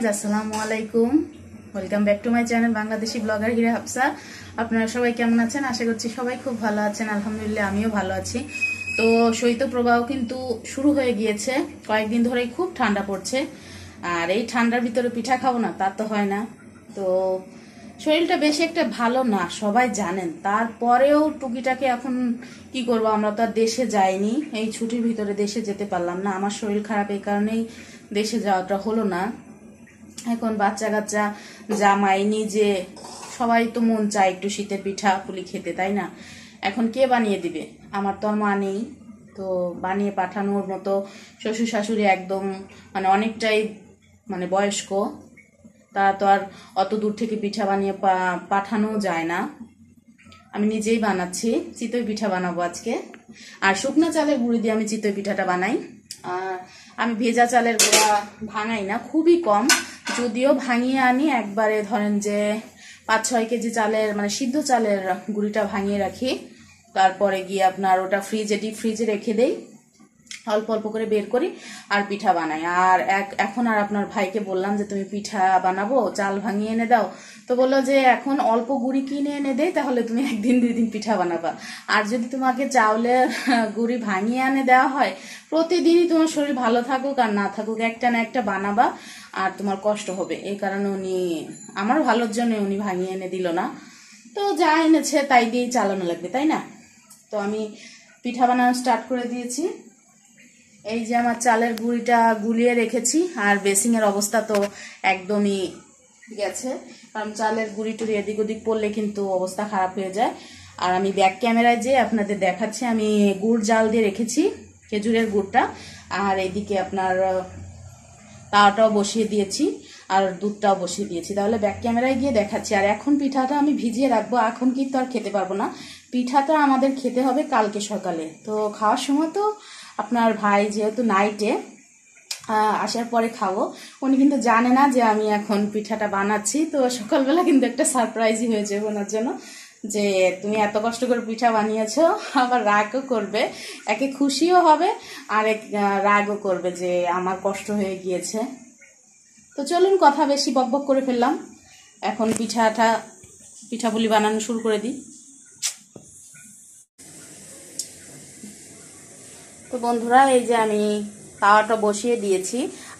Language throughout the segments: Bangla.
ফ্রেন্ডস আসসালামু আলাইকুম welcome back to my channel Bangladeshi blogger here Hafsa আপনারা সবাই কেমন আছেন আশা করছি সবাই খুব ভালো আছেন আলহামদুলিল্লাহ আমিও ভালো আছি তো শৈত্যপ্রবাহ কিন্তু শুরু হয়ে গিয়েছে কয়েকদিন ধরেই খুব ঠান্ডা পড়ছে আর এই ঠান্ডার ভিতরে পিঠা খাবো না তা তো হয় না তো শরীরটা বেশি একটা ভালো না সবাই জানেন তারপরেও টুকিটাকে এখন কি করব আমরা তো আর দেশে যাইনি এই ছুটির ভিতরে দেশে যেতে পারলাম না আমার শরীর খারাপ এই কারণেই দেশে যাওয়াটা হলো না এখন বাচ্চা কাচ্চা জামাই নিজে সবাই তো মন চায় একটু শীতের পিঠা পুলি খেতে তাই না এখন কে বানিয়ে দিবে আমার তো আর মা নেই তো বানিয়ে পাঠানোর মতো শ্বশুর শাশুড়ি একদম মানে অনেকটাই মানে বয়স্ক তা তো আর অত দূর থেকে পিঠা বানিয়ে পাঠানো যায় না আমি নিজেই বানাচ্ছি চিতই পিঠা বানাবো আজকে আর শুকনো চালের গুঁড়ি দিয়ে আমি চিতই পিঠাটা বানাই আমি ভেজা চালের গুঁড়া ভাঙাই না খুবই কম যদিও দিয়েও ভাঙিয়ে আনি একবারে ধরেন যে পাঁচ ছয় কেজি চালের মানে সিদ্ধ চালের গুঁড়িটা ভাঙিয়ে রাখি তারপরে গিয়ে আপনার ওটা ফ্রিজে ডিপ ফ্রিজে রেখে দেই অল্প অল্প করে বের করি আর পিঠা বানাই আর এক এখন আর আপনার ভাইকে বললাম যে তুমি পিঠা বানাবো চাল ভাঙিয়ে এনে দাও তো বললো যে এখন অল্প গুড়ি কিনে এনে দেয় তাহলে তুমি একদিন দুই দিন পিঠা বানাবা আর যদি তোমাকে চাউলের গুড়ি ভাঙিয়ে এনে দেওয়া হয় প্রতিদিনই তোমার শরীর ভালো থাকুক আর না থাকুক একটা না একটা বানাবা আর তোমার কষ্ট হবে এই কারণে উনি আমার ভালোর জন্য উনি ভাঙিয়ে এনে দিল না তো যা এনেছে তাই দিয়েই চালানো লাগবে তাই না তো আমি পিঠা বানানো স্টার্ট করে দিয়েছি এই যে আমার চালের গুঁড়িটা গুলিয়ে রেখেছি আর বেসিংয়ের অবস্থা তো একদমই গেছে কারণ চালের গুঁড়ি টুড়ি এদিক ওদিক পড়লে কিন্তু অবস্থা খারাপ হয়ে যায় আর আমি ব্যাক ক্যামেরায় যে আপনাদের দেখাচ্ছি আমি গুড় জাল দিয়ে রেখেছি খেজুরের গুড়টা আর এদিকে আপনার তাওয়াটাও বসিয়ে দিয়েছি আর দুধটাও বসিয়ে দিয়েছি তাহলে ব্যাক ক্যামেরায় গিয়ে দেখাচ্ছি আর এখন পিঠাটা আমি ভিজিয়ে রাখবো এখন কিন্তু আর খেতে পারবো না পিঠাটা আমাদের খেতে হবে কালকে সকালে তো খাওয়ার সময় তো আপনার ভাই যেহেতু নাইটে আসার পরে খাবো উনি কিন্তু জানে না যে আমি এখন পিঠাটা বানাচ্ছি তো সকালবেলা কিন্তু একটা সারপ্রাইজই হয়েছে ওনার জন্য যে তুমি এত কষ্ট করে পিঠা বানিয়েছো আবার রাগও করবে একে খুশিও হবে আর এক রাগও করবে যে আমার কষ্ট হয়ে গিয়েছে তো চলুন কথা বেশি বকবক করে ফেললাম এখন পিঠাটা পিঠাপুলি বানানো শুরু করে দিই তো বন্ধুরা এই যে আমি তাওয়াটা বসিয়ে দিয়েছি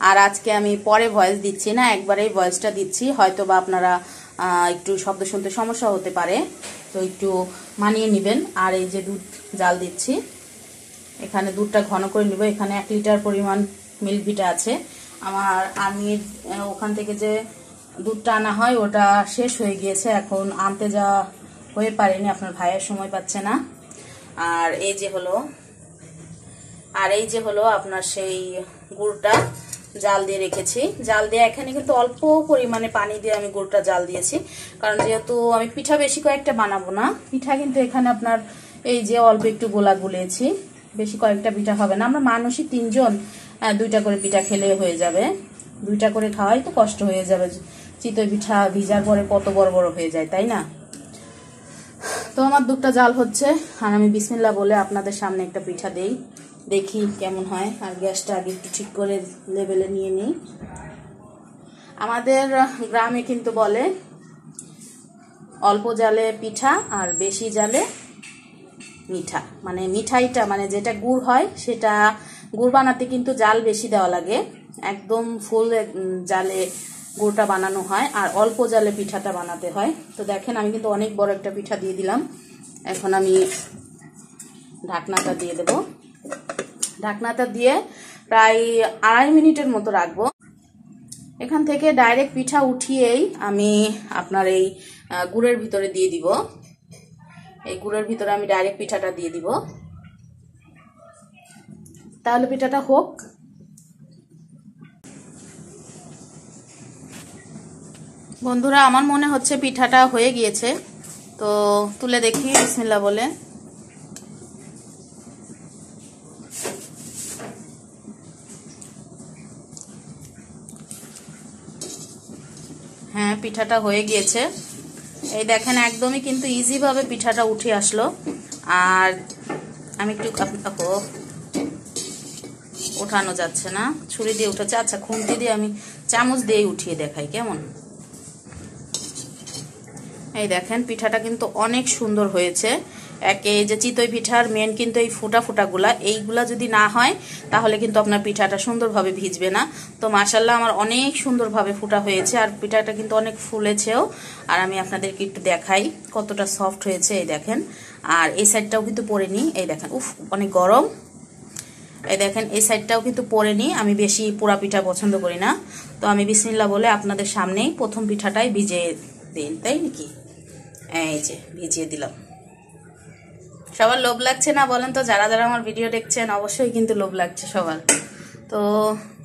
আর আজকে আমি পরে ভয়েস দিচ্ছি না একবারেই ভয়েসটা দিচ্ছি হয়তো বা আপনারা একটু শব্দ শুনতে সমস্যা হতে পারে তো একটু মানিয়ে নেবেন আর এই যে দুধ জাল দিচ্ছি এখানে দুধটা ঘন করে নেব এখানে এক লিটার পরিমাণ মিল্কভিটা আছে আমার আমি ওখান থেকে যে দুধটা আনা হয় ওটা শেষ হয়ে গিয়েছে এখন আনতে যাওয়া হয়ে পারেনি আপনার ভাইয়ের সময় পাচ্ছে না আর এই যে হলো আর এই যে হলো আপনার সেই গুড়টা জাল দিয়ে রেখেছি জাল দিয়ে এখানে কিন্তু অল্প পরিমাণে পানি দিয়ে আমি গুড়টা জাল দিয়েছি কারণ যেহেতু আমি পিঠা বেশি কয়েকটা বানাবো না পিঠা কিন্তু এখানে আপনার এই যে অল্প একটু গোলা গুলিয়েছি বেশি কয়েকটা পিঠা হবে না আমরা মানুষই তিনজন দুইটা করে পিঠা খেলে হয়ে যাবে দুইটা করে খাওয়াই তো কষ্ট হয়ে যাবে চিতই পিঠা ভিজার পরে কত বড় বড় হয়ে যায় তাই না তো আমার দুটা জাল হচ্ছে আর আমি বিসমিল্লা বলে আপনাদের সামনে একটা পিঠা দেই দেখি কেমন হয় আর গ্যাসটা আগে একটু ঠিক করে লেভেলে নিয়ে নিই আমাদের গ্রামে কিন্তু বলে অল্প জালে পিঠা আর বেশি জালে মিঠা মানে মিঠাইটা মানে যেটা গুড় হয় সেটা গুড় বানাতে কিন্তু জাল বেশি দেওয়া লাগে একদম ফুল জালে গোটা বানানো হয় আর অল্প জালে পিঠাটা বানাতে হয় তো দেখেন আমি কিন্তু অনেক বড় একটা পিঠা দিয়ে দিলাম এখন আমি ঢাকনাটা দিয়ে দেব ঢাকনাটা দিয়ে প্রায় আড়াই মিনিটের মতো রাখবো এখান থেকে ডাইরেক্ট পিঠা উঠিয়েই আমি আপনার এই গুড়ের ভিতরে দিয়ে দিব এই গুড়ের ভিতরে আমি ডাইরেক্ট পিঠাটা দিয়ে দিব তাহলে পিঠাটা হোক বন্ধুরা আমার মনে হচ্ছে পিঠাটা হয়ে গিয়েছে তো তুলে দেখি বিসমিল্লা বলে হ্যাঁ পিঠাটা হয়ে গিয়েছে এই দেখেন একদমই কিন্তু ইজিভাবে পিঠাটা উঠে আসলো আর আমি একটু ওঠানো যাচ্ছে না ছুরি দিয়ে উঠেছে আচ্ছা খুন্তি দিয়ে আমি চামচ দিয়ে উঠিয়ে দেখাই কেমন এই দেখেন পিঠাটা কিন্তু অনেক সুন্দর হয়েছে একে যে চিতই পিঠার মেন কিন্তু এই ফুটা ফুটাগুলা এইগুলা যদি না হয় তাহলে কিন্তু আপনার পিঠাটা সুন্দরভাবে ভিজবে না তো মার্শাল্লাহ আমার অনেক সুন্দরভাবে ফুটা হয়েছে আর পিঠাটা কিন্তু অনেক ফুলেছেও আর আমি আপনাদেরকে একটু দেখাই কতটা সফট হয়েছে এই দেখেন আর এই সাইডটাও কিন্তু পরে নিই এই দেখেন উফ অনেক গরম এই দেখেন এই সাইডটাও কিন্তু পরে নিই আমি বেশি পোড়া পিঠা পছন্দ করি না তো আমি বিসমিল্লা বলে আপনাদের সামনেই প্রথম পিঠাটাই ভিজে দিন তাই নাকি এই যে ভিজিয়ে দিলাম সবার লোভ লাগছে না বলেন তো যারা যারা আমার ভিডিও দেখছেন অবশ্যই কিন্তু লোভ লাগছে সবার তো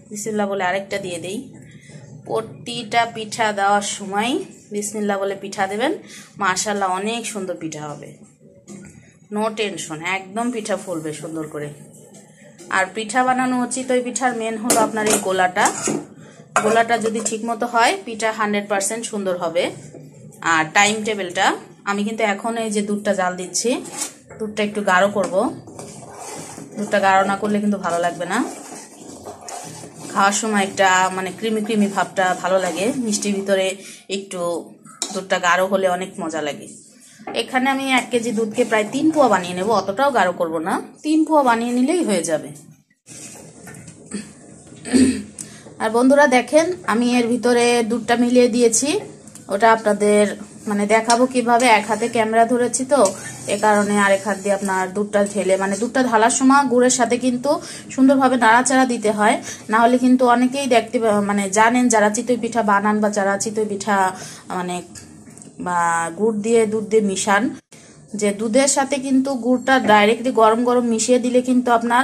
বিসমিল্লা বলে আরেকটা দিয়ে দেই প্রতিটা পিঠা দেওয়ার সময় বিসমিল্লা বলে পিঠা দেবেন মাশাল্লাহ অনেক সুন্দর পিঠা হবে নো টেনশন একদম পিঠা ফুলবে সুন্দর করে আর পিঠা বানানো উচিত ওই পিঠার মেন হলো আপনার এই গোলাটা গোলাটা যদি ঠিকমতো হয় পিঠা হান্ড্রেড পারসেন্ট সুন্দর হবে আর টাইম টেবিলটা আমি কিন্তু এখন এই যে দুধটা জাল দিচ্ছি দুধটা একটু গাঢ় করব দুধটা গাঢ় না করলে কিন্তু ভালো লাগবে না খাওয়ার সময় একটা মানে ক্রিমি ক্রিমি ভাবটা ভালো লাগে মিষ্টির ভিতরে একটু দুধটা গাঢ় হলে অনেক মজা লাগে এখানে আমি এক কেজি দুধকে প্রায় তিন পোয়া বানিয়ে নেব অতটাও গাঢ় করব না তিন পোয়া বানিয়ে নিলেই হয়ে যাবে আর বন্ধুরা দেখেন আমি এর ভিতরে দুধটা মিলিয়ে দিয়েছি ওটা আপনাদের মানে দেখাবো কিভাবে এক হাতে ক্যামেরা ধরেছি তো এ কারণে আরেক হাত দিয়ে আপনার দুধটা ঢেলে মানে দুধটা ঢালার সময় গুড়ের সাথে কিন্তু সুন্দরভাবে নাড়াচাড়া দিতে হয় না হলে কিন্তু অনেকেই দেখতে মানে জানেন যারা চিতই পিঠা বানান বা যারা চিতই পিঠা মানে বা গুড় দিয়ে দুধ দিয়ে মিশান যে দুধের সাথে কিন্তু গুড়টা ডাইরেক্টলি গরম গরম মিশিয়ে দিলে কিন্তু আপনার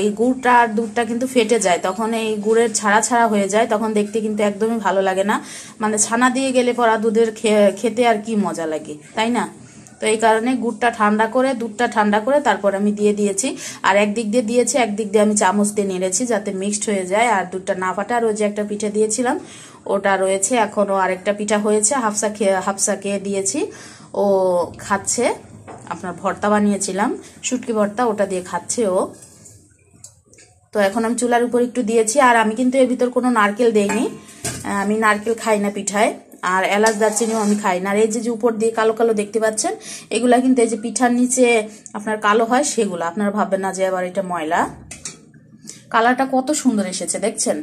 এই গুড়টা আর দুধটা কিন্তু ফেটে যায় তখন এই গুড়ের ছাড়া ছাড়া হয়ে যায় তখন দেখতে কিন্তু একদমই ভালো লাগে না মানে ছানা দিয়ে গেলে পরা দুধের খেতে আর কি মজা লাগে তাই না তো এই কারণে গুড়টা ঠান্ডা করে দুধটা ঠান্ডা করে তারপর আমি দিয়ে দিয়েছি আর একদিক দিয়ে দিয়েছি একদিক দিয়ে আমি চামচ দিয়ে নেড়েছি যাতে মিক্সড হয়ে যায় আর দুধটা না ফাটা আর ওই যে একটা পিঠে দিয়েছিলাম ওটা রয়েছে এখনও আরেকটা পিঠা হয়েছে হাফসা খেয়ে হাফসা খেয়ে দিয়েছি ও খাচ্ছে আপনার ভর্তা বানিয়েছিলাম শুটকি ভর্তা ওটা দিয়ে খাচ্ছে ও তো এখন আমি চুলার উপর একটু দিয়েছি আর আমি কিন্তু এর ভিতর কোনো নারকেল দেইনি আমি নারকেল খাই না পিঠায় আর এলাচ দারচিনিও আমি খাই না আর এই যে যে উপর দিয়ে কালো কালো দেখতে পাচ্ছেন এগুলা কিন্তু এই যে পিঠার নিচে আপনার কালো হয় সেগুলো আপনারা ভাববেন না যে আবার এটা ময়লা কালারটা কত সুন্দর এসেছে দেখছেন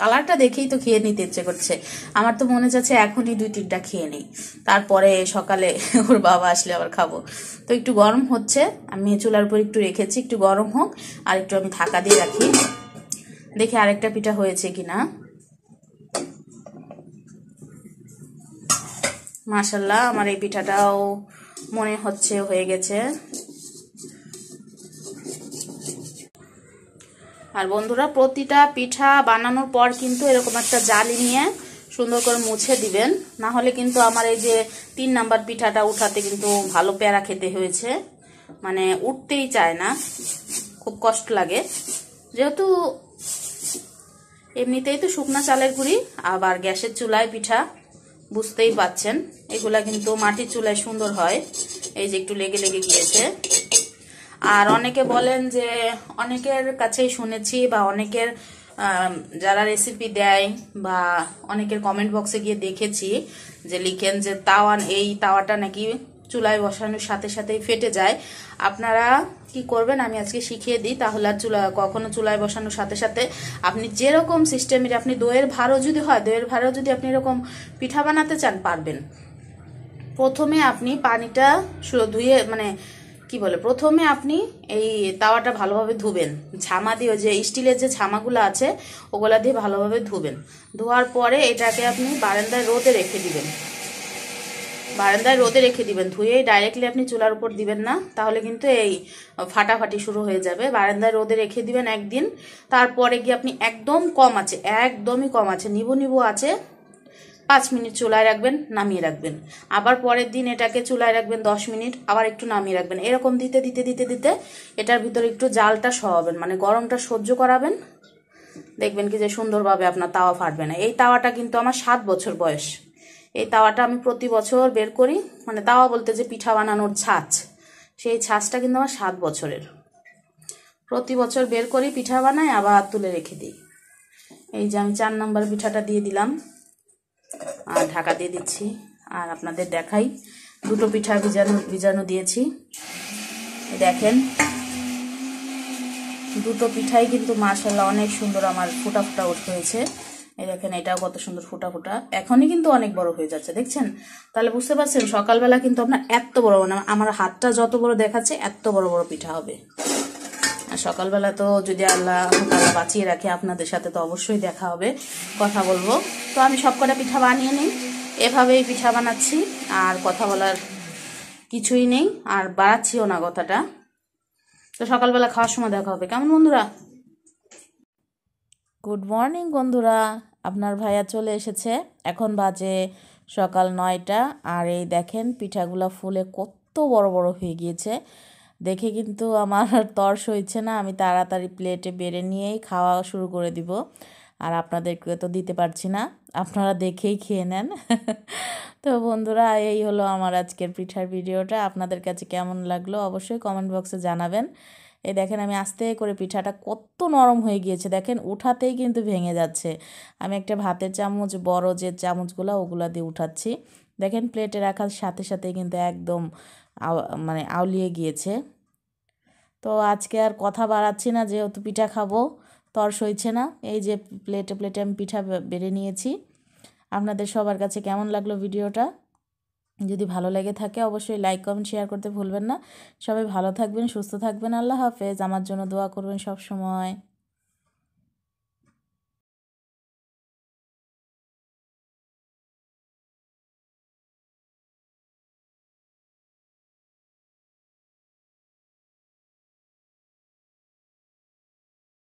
কালারটা দেখেই তো খেয়ে নিতে ইচ্ছে করছে আমার তো মনে যাচ্ছে এখনই দুই তিনটা খেয়ে নিই তারপরে সকালে ওর বাবা আসলে আবার খাবো তো একটু গরম হচ্ছে আমি চুলার উপর একটু রেখেছি একটু গরম হোক আর একটু আমি থাকা দিয়ে রাখি দেখি আরেকটা পিঠা হয়েছে কিনা মাসাল্লাহ আমার এই পিঠাটাও মনে হচ্ছে হয়ে গেছে আর বন্ধুরা প্রতিটা পিঠা বানানোর পর কিন্তু এরকম একটা জালি নিয়ে সুন্দর করে মুছে দিবেন না হলে কিন্তু আমার এই যে তিন নাম্বার পিঠাটা উঠাতে কিন্তু ভালো প্যারা খেতে হয়েছে মানে উঠতেই চায় না খুব কষ্ট লাগে যেহেতু এমনিতেই তো শুকনো চালের গুঁড়ি আবার গ্যাসের চুলায় পিঠা বুঝতেই পাচ্ছেন এগুলা কিন্তু মাটির চুলায় সুন্দর হয় এই যে একটু লেগে লেগে গিয়েছে আর অনেকে বলেন যে অনেকের কাছেই শুনেছি বা অনেকের যারা রেসিপি দেয় বা অনেকের কমেন্ট বক্সে গিয়ে দেখেছি যে লিখেন যে তাওয়ান এই তাওয়াটা নাকি চুলায় বসানোর সাথে সাথেই ফেটে যায় আপনারা কি করবেন আমি আজকে শিখিয়ে দিই তাহলে আর চুলা কখনো চুলায় বসানোর সাথে সাথে আপনি যেরকম সিস্টেমের আপনি দইয়ের ভারও যদি হয় দইয়ের ভারও যদি আপনি এরকম পিঠা বানাতে চান পারবেন প্রথমে আপনি পানিটা ধুয়ে মানে কি বলে প্রথমে আপনি এই তাওয়াটা ভালোভাবে ধুবেন ঝামা দিয়ে যে স্টিলের যে ঝামাগুলো আছে ওগুলা দিয়ে ভালোভাবে ধুবেন ধোয়ার পরে এটাকে আপনি বারান্দায় রোদে রেখে দিবেন বারান্দায় রোদে রেখে দিবেন ধুয়েই ডাইরেক্টলি আপনি চুলার উপর দিবেন না তাহলে কিন্তু এই ফাটাফাটি শুরু হয়ে যাবে বারান্দায় রোদে রেখে দিবেন একদিন তারপরে গিয়ে আপনি একদম কম আছে একদমই কম আছে নিবু নিবু আছে পাঁচ মিনিট চুলায় রাখবেন নামিয়ে রাখবেন আবার পরের দিন এটাকে চুলায় রাখবেন দশ মিনিট আবার একটু নামিয়ে রাখবেন এরকম দিতে দিতে দিতে দিতে এটার ভিতরে একটু জালটা সহাবেন মানে গরমটা সহ্য করাবেন দেখবেন কি যে সুন্দরভাবে আপনার তাওয়া ফাটবে না এই তাওয়াটা কিন্তু আমার সাত বছর বয়স এই তাওয়াটা আমি প্রতি বছর বের করি মানে তাওয়া বলতে যে পিঠা বানানোর ছাঁচ সেই ছাঁচটা কিন্তু আমার সাত বছরের প্রতি বছর বের করি পিঠা বানাই আবার তুলে রেখে দিই এই যে আমি চার নম্বর পিঠাটা দিয়ে দিলাম আর ঢাকা দিয়ে দিচ্ছি আর আপনাদের দেখাই দুটো পিঠা বীজাণু বীজাণু দিয়েছি দেখেন দুটো পিঠাই কিন্তু মার্শাল্লাহ অনেক সুন্দর আমার ফুটা ফুটা হয়েছে এই দেখেন এটাও কত সুন্দর ফুটা ফুটা এখনই কিন্তু অনেক বড় হয়ে যাচ্ছে দেখছেন তাহলে বুঝতে পারছেন সকালবেলা কিন্তু আপনার এত বড় মানে আমার হাতটা যত বড় দেখাচ্ছে এত বড় বড় পিঠা হবে সকালবেলা তো যদি আল্লাহ আল্লাহ বাঁচিয়ে রাখে আপনাদের সাথে তো অবশ্যই দেখা হবে কথা বলবো তো আমি সব কটা পিঠা বানিয়ে নিই এভাবেই পিঠা বানাচ্ছি আর কথা বলার কিছুই নেই আর বাড়াচ্ছিও না কথাটা তো সকালবেলা খাওয়ার সময় দেখা হবে কেমন বন্ধুরা গুড মর্নিং বন্ধুরা আপনার ভাইয়া চলে এসেছে এখন বাজে সকাল নয়টা আর এই দেখেন পিঠাগুলা ফুলে কত বড় বড় হয়ে গিয়েছে দেখে কিন্তু আমার তর্স হয়েছে না আমি তাড়াতাড়ি প্লেটে বেড়ে নিয়েই খাওয়া শুরু করে দিব আর আপনাদেরকে তো দিতে পারছি না আপনারা দেখেই খেয়ে নেন তো বন্ধুরা এই হলো আমার আজকের পিঠার ভিডিওটা আপনাদের কাছে কেমন লাগলো অবশ্যই কমেন্ট বক্সে জানাবেন এই দেখেন আমি আস্তে করে পিঠাটা কত নরম হয়ে গিয়েছে দেখেন উঠাতেই কিন্তু ভেঙে যাচ্ছে আমি একটা ভাতের চামচ বড় যে চামচগুলো ওগুলো দিয়ে উঠাচ্ছি দেখেন প্লেটে রাখার সাথে সাথে কিন্তু একদম মানে আউলিয়ে গিয়েছে তো আজকে আর কথা বাড়াচ্ছি না যেহেতু পিঠা খাবো তর সইছে না এই যে প্লেটে প্লেটে আমি পিঠা বেড়ে নিয়েছি আপনাদের সবার কাছে কেমন লাগলো ভিডিওটা যদি ভালো লেগে থাকে অবশ্যই লাইক কমেন্ট শেয়ার করতে ভুলবেন না সবাই ভালো থাকবেন সুস্থ থাকবেন আল্লাহ হাফেজ আমার জন্য দোয়া করবেন সব সময়।